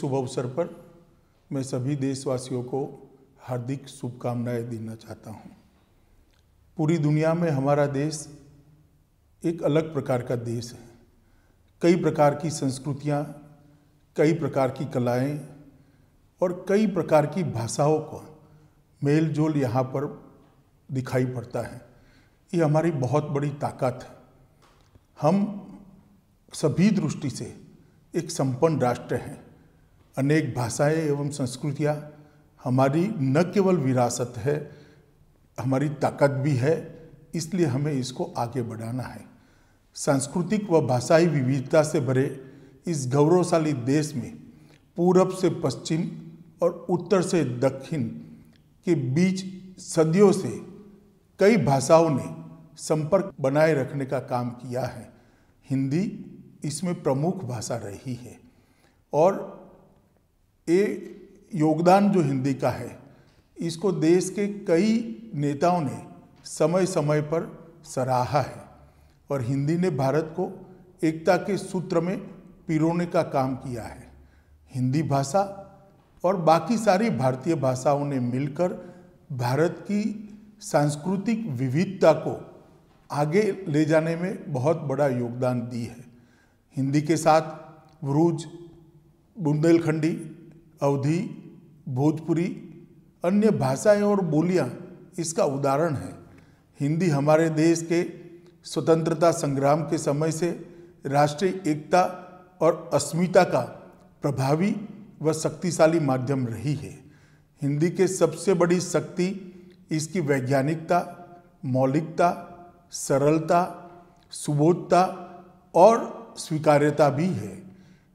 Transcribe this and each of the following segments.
शुभ अवसर पर मैं सभी देशवासियों को हार्दिक शुभकामनाएं देना चाहता हूं। पूरी दुनिया में हमारा देश एक अलग प्रकार का देश है कई प्रकार की संस्कृतियाँ कई प्रकार की कलाएं और कई प्रकार की भाषाओं का मेल जोल यहाँ पर दिखाई पड़ता है ये हमारी बहुत बड़ी ताकत है हम सभी दृष्टि से एक संपन्न राष्ट्र हैं अनेक भाषाएं एवं संस्कृतियां हमारी न केवल विरासत है हमारी ताकत भी है इसलिए हमें इसको आगे बढ़ाना है सांस्कृतिक व भाषाई विविधता से भरे इस गौरवशाली देश में पूरब से पश्चिम और उत्तर से दक्षिण के बीच सदियों से कई भाषाओं ने संपर्क बनाए रखने का काम किया है हिंदी इसमें प्रमुख भाषा रही है और ये योगदान जो हिंदी का है इसको देश के कई नेताओं ने समय समय पर सराहा है और हिंदी ने भारत को एकता के सूत्र में पिरोने का काम किया है हिंदी भाषा और बाकी सारी भारतीय भाषाओं ने मिलकर भारत की सांस्कृतिक विविधता को आगे ले जाने में बहुत बड़ा योगदान दी है हिंदी के साथ वरूज बुंदेलखंडी अवधि भोजपुरी अन्य भाषाएं और बोलियां इसका उदाहरण है हिंदी हमारे देश के स्वतंत्रता संग्राम के समय से राष्ट्रीय एकता और अस्मिता का प्रभावी व शक्तिशाली माध्यम रही है हिंदी के सबसे बड़ी शक्ति इसकी वैज्ञानिकता मौलिकता सरलता सुबोधता और स्वीकार्यता भी है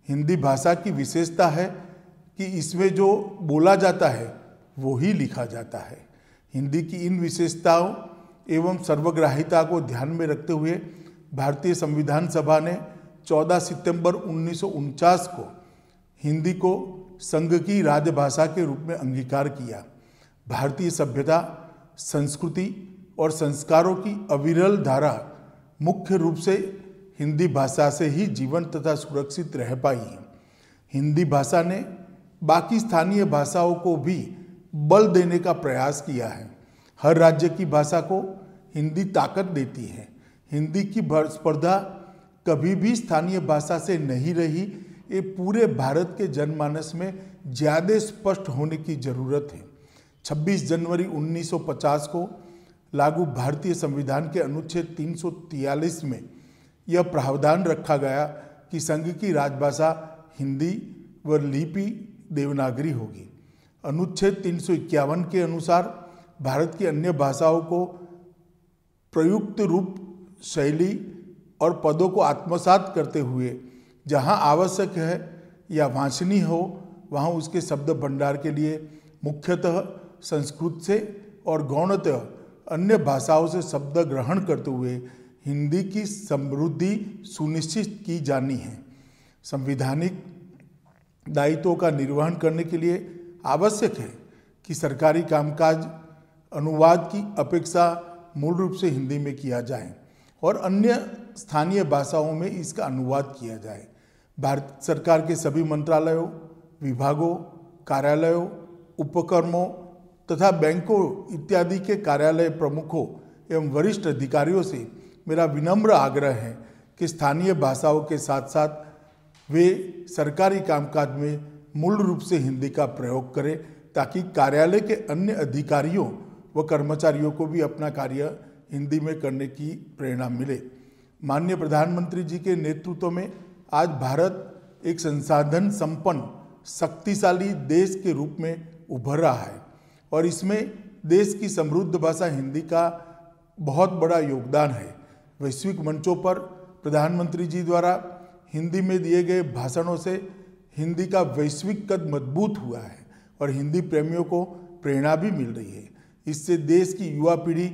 हिंदी भाषा की विशेषता है कि इसमें जो बोला जाता है वो ही लिखा जाता है हिंदी की इन विशेषताओं एवं सर्वग्राहिता को ध्यान में रखते हुए भारतीय संविधान सभा ने 14 सितंबर उन्नीस को हिंदी को संघ की राजभाषा के रूप में अंगीकार किया भारतीय सभ्यता संस्कृति और संस्कारों की अविरल धारा मुख्य रूप से हिंदी भाषा से ही जीवन तथा सुरक्षित रह पाई हिंदी भाषा ने बाकी स्थानीय भाषाओं को भी बल देने का प्रयास किया है हर राज्य की भाषा को हिंदी ताकत देती है हिंदी की स्पर्धा कभी भी स्थानीय भाषा से नहीं रही ये पूरे भारत के जनमानस में ज़्यादा स्पष्ट होने की ज़रूरत है 26 जनवरी 1950 को लागू भारतीय संविधान के अनुच्छेद 343 में यह प्रावधान रखा गया कि संघ की राजभाषा हिंदी व लिपि देवनागरी होगी अनुच्छेद तीन के अनुसार भारत की अन्य भाषाओं को प्रयुक्त रूप शैली और पदों को आत्मसात करते हुए जहां आवश्यक है या वाचनी हो वहां उसके शब्द भंडार के लिए मुख्यतः संस्कृत से और गौणतः अन्य भाषाओं से शब्द ग्रहण करते हुए हिंदी की समृद्धि सुनिश्चित की जानी है संविधानिक दायित्वों का निर्वहन करने के लिए आवश्यक है कि सरकारी कामकाज अनुवाद की अपेक्षा मूल रूप से हिंदी में किया जाए और अन्य स्थानीय भाषाओं में इसका अनुवाद किया जाए भारत सरकार के सभी मंत्रालयों विभागों कार्यालयों उपक्रमों तथा बैंकों इत्यादि के कार्यालय प्रमुखों एवं वरिष्ठ अधिकारियों से मेरा विनम्र आग्रह है कि स्थानीय भाषाओं के साथ साथ वे सरकारी कामकाज में मूल रूप से हिंदी का प्रयोग करें ताकि कार्यालय के अन्य अधिकारियों व कर्मचारियों को भी अपना कार्य हिंदी में करने की प्रेरणा मिले माननीय प्रधानमंत्री जी के नेतृत्व में आज भारत एक संसाधन संपन्न शक्तिशाली देश के रूप में उभर रहा है और इसमें देश की समृद्ध भाषा हिंदी का बहुत बड़ा योगदान है वैश्विक मंचों पर प्रधानमंत्री जी द्वारा हिंदी में दिए गए भाषणों से हिंदी का वैश्विक कद मजबूत हुआ है और हिंदी प्रेमियों को प्रेरणा भी मिल रही है इससे देश की युवा पीढ़ी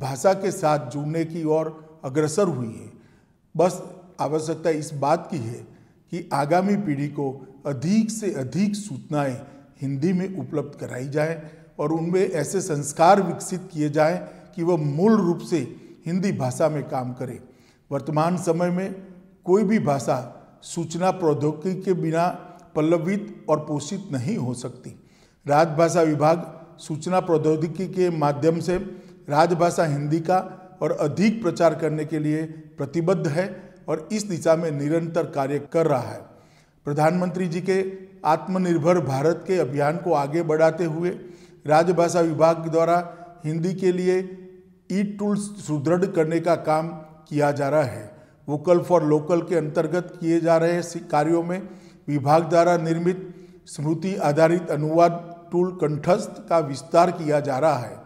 भाषा के साथ जुड़ने की ओर अग्रसर हुई है बस आवश्यकता इस बात की है कि आगामी पीढ़ी को अधिक से अधिक सूचनाएं हिंदी में उपलब्ध कराई जाएं और उनमें ऐसे संस्कार विकसित किए जाएं कि वह मूल रूप से हिंदी भाषा में काम करें वर्तमान समय में कोई भी भाषा सूचना प्रौद्योगिकी के बिना पल्लवित और पोषित नहीं हो सकती राजभाषा विभाग सूचना प्रौद्योगिकी के माध्यम से राजभाषा हिंदी का और अधिक प्रचार करने के लिए प्रतिबद्ध है और इस दिशा में निरंतर कार्य कर रहा है प्रधानमंत्री जी के आत्मनिर्भर भारत के अभियान को आगे बढ़ाते हुए राजभाषा विभाग द्वारा हिंदी के लिए ई टूल्स सुदृढ़ करने का काम किया जा रहा है वोकल फॉर लोकल के अंतर्गत किए जा रहे कार्यों में विभाग द्वारा निर्मित स्मृति आधारित अनुवाद टूल कंठस्थ का विस्तार किया जा रहा है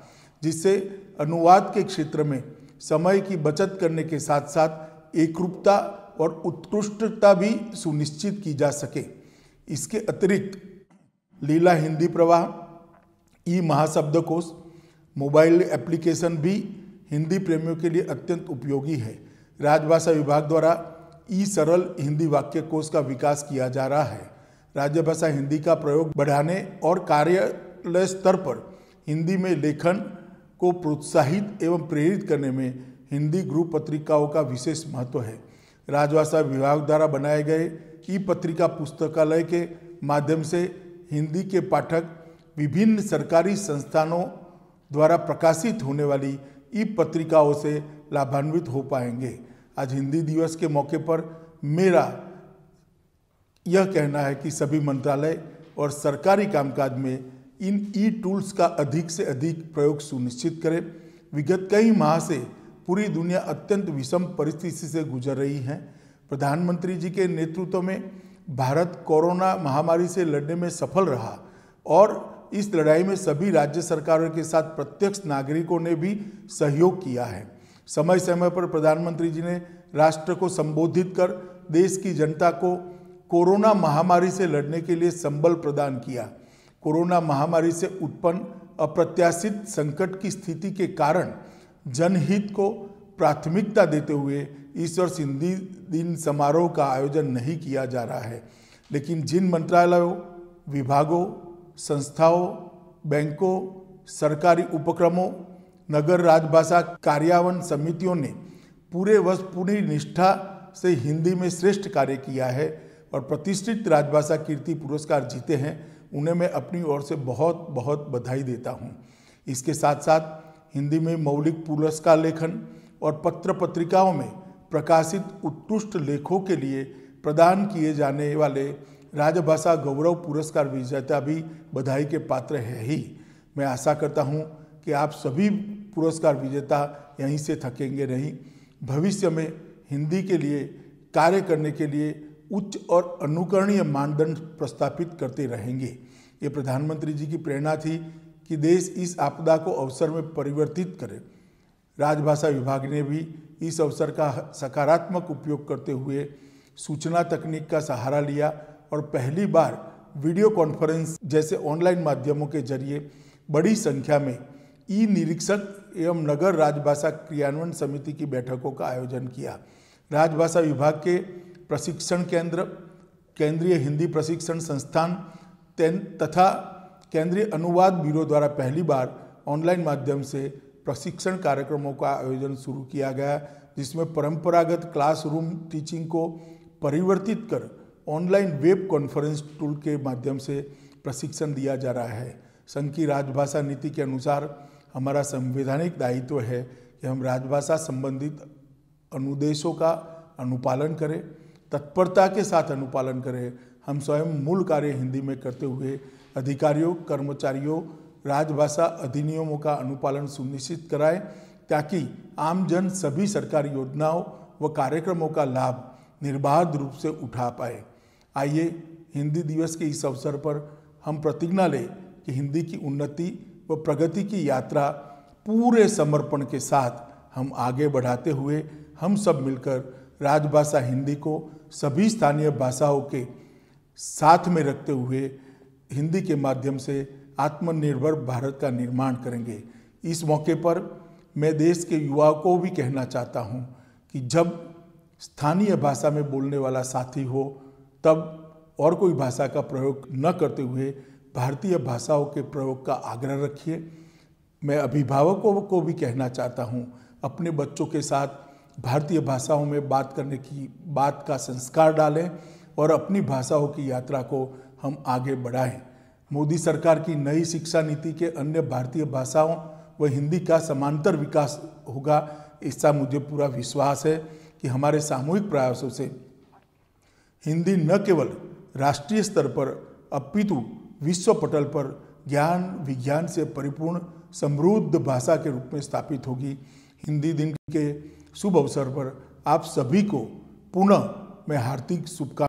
जिससे अनुवाद के क्षेत्र में समय की बचत करने के साथ साथ एकरूपता और उत्कृष्टता भी सुनिश्चित की जा सके इसके अतिरिक्त लीला हिंदी प्रवाह ई महाशब्दकोश मोबाइल एप्लीकेशन भी हिंदी प्रेमियों के लिए अत्यंत उपयोगी है राजभाषा विभाग द्वारा ई सरल हिंदी वाक्य कोष का विकास किया जा रहा है राज्यभाषा हिंदी का प्रयोग बढ़ाने और कार्यालय स्तर पर हिंदी में लेखन को प्रोत्साहित एवं प्रेरित करने में हिंदी ग्रुप पत्रिकाओं का विशेष महत्व है राजभाषा विभाग द्वारा बनाए गए ई पत्रिका पुस्तकालय के माध्यम से हिंदी के पाठक विभिन्न सरकारी संस्थानों द्वारा प्रकाशित होने वाली ई पत्रिकाओं से लाभान्वित हो पाएंगे आज हिंदी दिवस के मौके पर मेरा यह कहना है कि सभी मंत्रालय और सरकारी कामकाज में इन ई टूल्स का अधिक से अधिक प्रयोग सुनिश्चित करें विगत कई माह से पूरी दुनिया अत्यंत विषम परिस्थिति से गुजर रही है प्रधानमंत्री जी के नेतृत्व में भारत कोरोना महामारी से लड़ने में सफल रहा और इस लड़ाई में सभी राज्य सरकारों के साथ प्रत्यक्ष नागरिकों ने भी सहयोग किया है समय समय पर प्रधानमंत्री जी ने राष्ट्र को संबोधित कर देश की जनता को कोरोना महामारी से लड़ने के लिए संबल प्रदान किया कोरोना महामारी से उत्पन्न अप्रत्याशित संकट की स्थिति के कारण जनहित को प्राथमिकता देते हुए इस वर्ष हिंदी दिन समारोह का आयोजन नहीं किया जा रहा है लेकिन जिन मंत्रालयों विभागों संस्थाओं बैंकों सरकारी उपक्रमों नगर राजभाषा कार्यावन समितियों ने पूरे वर्ष पूरी निष्ठा से हिंदी में श्रेष्ठ कार्य किया है और प्रतिष्ठित राजभाषा कीर्ति पुरस्कार जीते हैं उन्हें मैं अपनी ओर से बहुत बहुत बधाई देता हूँ इसके साथ साथ हिंदी में मौलिक पुरस्कार लेखन और पत्र पत्रिकाओं में प्रकाशित उत्कृष्ट लेखों के लिए प्रदान किए जाने वाले राजभाषा गौरव पुरस्कार विजेता भी बधाई के पात्र है ही मैं आशा करता हूँ कि आप सभी पुरस्कार विजेता यहीं से थकेंगे नहीं भविष्य में हिंदी के लिए कार्य करने के लिए उच्च और अनुकरणीय मानदंड प्रस्तापित करते रहेंगे ये प्रधानमंत्री जी की प्रेरणा थी कि देश इस आपदा को अवसर में परिवर्तित करे राजभाषा विभाग ने भी इस अवसर का सकारात्मक उपयोग करते हुए सूचना तकनीक का सहारा लिया और पहली बार वीडियो कॉन्फ्रेंस जैसे ऑनलाइन माध्यमों के जरिए बड़ी संख्या में ई निरीक्षक एवं नगर राजभाषा क्रियान्वयन समिति की बैठकों का आयोजन किया राजभाषा विभाग के प्रशिक्षण केंद्र केंद्रीय हिंदी प्रशिक्षण संस्थान तथा केंद्रीय अनुवाद ब्यूरो द्वारा पहली बार ऑनलाइन माध्यम से प्रशिक्षण कार्यक्रमों का आयोजन शुरू किया गया जिसमें परंपरागत क्लासरूम टीचिंग को परिवर्तित कर ऑनलाइन वेब कॉन्फ्रेंस टूल के माध्यम से प्रशिक्षण दिया जा रहा है संघ की राजभाषा नीति के अनुसार हमारा संवैधानिक दायित्व है कि हम राजभाषा संबंधित अनुदेशों का अनुपालन करें तत्परता के साथ अनुपालन करें हम स्वयं मूल कार्य हिंदी में करते हुए अधिकारियों कर्मचारियों राजभाषा अधिनियमों का अनुपालन सुनिश्चित कराएं ताकि आम जन सभी सरकारी योजनाओं व कार्यक्रमों का लाभ निर्बाध रूप से उठा पाए आइए हिंदी दिवस के इस अवसर पर हम प्रतिज्ञा लें कि हिंदी की उन्नति व प्रगति की यात्रा पूरे समर्पण के साथ हम आगे बढ़ाते हुए हम सब मिलकर राजभाषा हिंदी को सभी स्थानीय भाषाओं के साथ में रखते हुए हिंदी के माध्यम से आत्मनिर्भर भारत का निर्माण करेंगे इस मौके पर मैं देश के युवाओं को भी कहना चाहता हूँ कि जब स्थानीय भाषा में बोलने वाला साथी हो तब और कोई भाषा का प्रयोग न करते हुए भारतीय भाषाओं के प्रयोग का आग्रह रखिए मैं अभिभावकों को भी कहना चाहता हूँ अपने बच्चों के साथ भारतीय भाषाओं में बात करने की बात का संस्कार डालें और अपनी भाषाओं की यात्रा को हम आगे बढ़ाएं मोदी सरकार की नई शिक्षा नीति के अन्य भारतीय भाषाओं व हिंदी का समांतर विकास होगा इसका मुझे पूरा विश्वास है कि हमारे सामूहिक प्रयासों से हिंदी न केवल राष्ट्रीय स्तर पर अपितु विश्व पटल पर ज्ञान विज्ञान से परिपूर्ण समृद्ध भाषा के रूप में स्थापित होगी हिंदी दिन के शुभ अवसर पर आप सभी को पुनः मैं हार्दिक शुभकामना